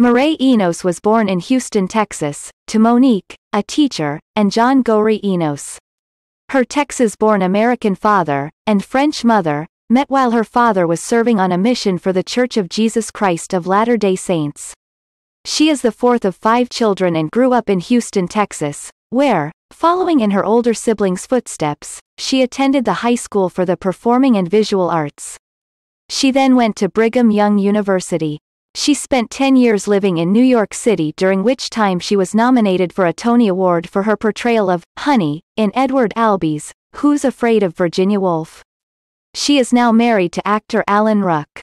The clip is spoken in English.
Murray Enos was born in Houston, Texas, to Monique, a teacher, and John Gorey Enos. Her Texas-born American father, and French mother, met while her father was serving on a mission for the Church of Jesus Christ of Latter-day Saints. She is the fourth of five children and grew up in Houston, Texas, where, following in her older siblings' footsteps, she attended the high school for the performing and visual arts. She then went to Brigham Young University. She spent 10 years living in New York City during which time she was nominated for a Tony Award for her portrayal of Honey in Edward Albee's Who's Afraid of Virginia Woolf. She is now married to actor Alan Ruck.